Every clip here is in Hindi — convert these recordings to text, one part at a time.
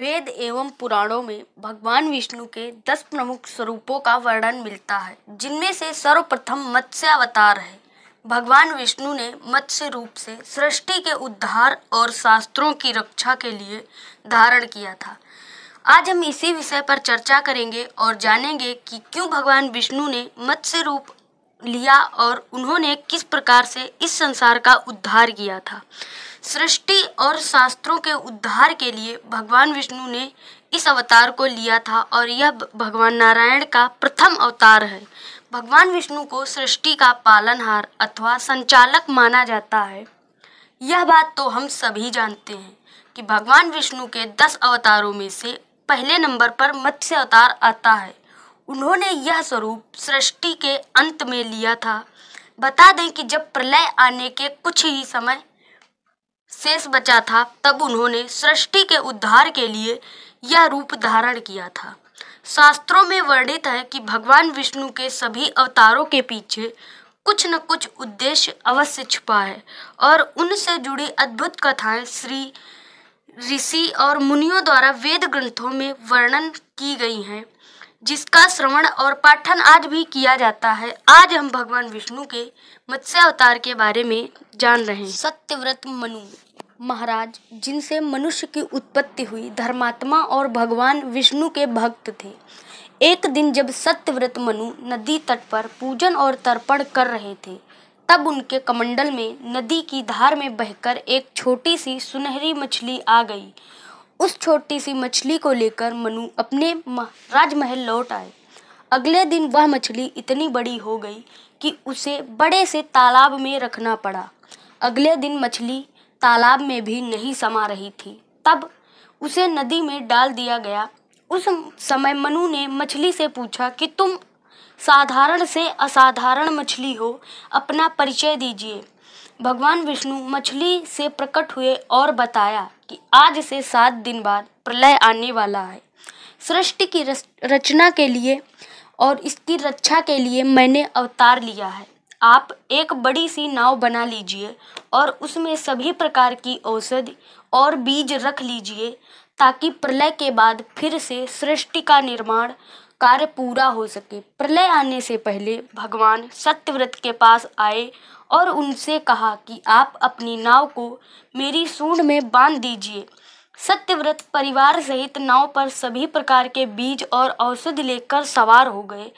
वेद एवं पुराणों में भगवान विष्णु के दस प्रमुख स्वरूपों का वर्णन मिलता है जिनमें से सर्वप्रथम मत्स्यावतार है भगवान विष्णु ने मत्स्य रूप से सृष्टि के उद्धार और शास्त्रों की रक्षा के लिए धारण किया था आज हम इसी विषय पर चर्चा करेंगे और जानेंगे कि क्यों भगवान विष्णु ने मत्स्य रूप लिया और उन्होंने किस प्रकार से इस संसार का उद्धार किया था सृष्टि और शास्त्रों के उद्धार के लिए भगवान विष्णु ने इस अवतार को लिया था और यह भगवान नारायण का प्रथम अवतार है भगवान विष्णु को सृष्टि का पालनहार अथवा संचालक माना जाता है यह बात तो हम सभी जानते हैं कि भगवान विष्णु के दस अवतारों में से पहले नंबर पर मत्स्य अवतार आता है उन्होंने यह स्वरूप सृष्टि के अंत में लिया था बता दें कि जब प्रलय आने के कुछ ही समय शेष बचा था तब उन्होंने सृष्टि के उद्धार के लिए यह रूप धारण किया था शास्त्रों में वर्णित है कि भगवान विष्णु के सभी अवतारों के पीछे कुछ न कुछ उद्देश्य अवश्य छुपा है और उनसे जुड़ी अद्भुत कथाएं श्री ऋषि और मुनियों द्वारा वेद ग्रंथों में वर्णन की गई हैं जिसका श्रवण और पाठन आज भी किया जाता है आज हम भगवान विष्णु के अवतार के बारे में जान रहे हैं सत्यव्रत मनु महाराज जिनसे मनुष्य की उत्पत्ति हुई धर्मात्मा और भगवान विष्णु के भक्त थे एक दिन जब सत्यव्रत मनु नदी तट पर पूजन और तर्पण कर रहे थे तब उनके कमंडल में नदी की धार में बहकर एक छोटी सी सुनहरी मछली आ गई उस छोटी सी मछली को लेकर मनु अपने राजमहल लौट आए अगले दिन वह मछली इतनी बड़ी हो गई कि उसे बड़े से तालाब में रखना पड़ा अगले दिन मछली तालाब में भी नहीं समा रही थी तब उसे नदी में डाल दिया गया उस समय मनु ने मछली से पूछा कि तुम साधारण से असाधारण मछली हो अपना परिचय दीजिए भगवान विष्णु मछली से प्रकट हुए और बताया कि आज से सात दिन बाद प्रलय आने वाला है सृष्टि की रचना के लिए और इसकी रक्षा के लिए मैंने अवतार लिया है आप एक बड़ी सी नाव बना लीजिए और उसमें सभी प्रकार की औषधि और बीज रख लीजिए ताकि प्रलय के बाद फिर से सृष्टि का निर्माण कार्य पूरा हो सके प्रलय आने से पहले भगवान सत्यव्रत के पास आए और उनसे कहा कि आप अपनी नाव को मेरी सूंड में बांध दीजिए सत्यव्रत परिवार सहित नाव पर सभी प्रकार के बीज और औषध लेकर सवार हो गए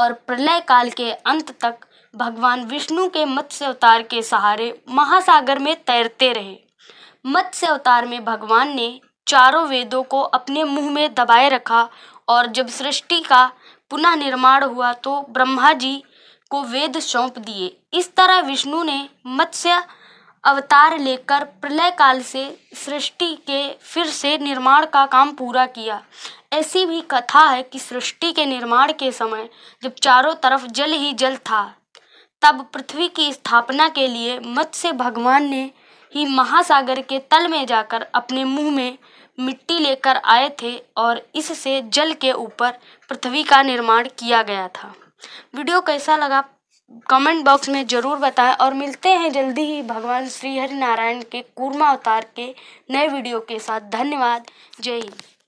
और प्रलय काल के अंत तक भगवान विष्णु के मत्स्य अवतार के सहारे महासागर में तैरते रहे मत्स्य अवतार में भगवान ने चारों वेदों को अपने मुंह में दबाए रखा और जब सृष्टि का पुनः निर्माण हुआ तो ब्रह्मा जी को वेद सौंप दिए इस तरह विष्णु ने मत्स्य अवतार लेकर प्रलय काल से सृष्टि के फिर से निर्माण का काम पूरा किया ऐसी भी कथा है कि सृष्टि के निर्माण के समय जब चारों तरफ जल ही जल था तब पृथ्वी की स्थापना के लिए मत्स्य भगवान ने ही महासागर के तल में जाकर अपने मुंह में मिट्टी लेकर आए थे और इससे जल के ऊपर पृथ्वी का निर्माण किया गया था वीडियो कैसा लगा कमेंट बॉक्स में ज़रूर बताएं और मिलते हैं जल्दी ही भगवान श्री हरि नारायण के कूर्मा अवतार के नए वीडियो के साथ धन्यवाद जय हिंद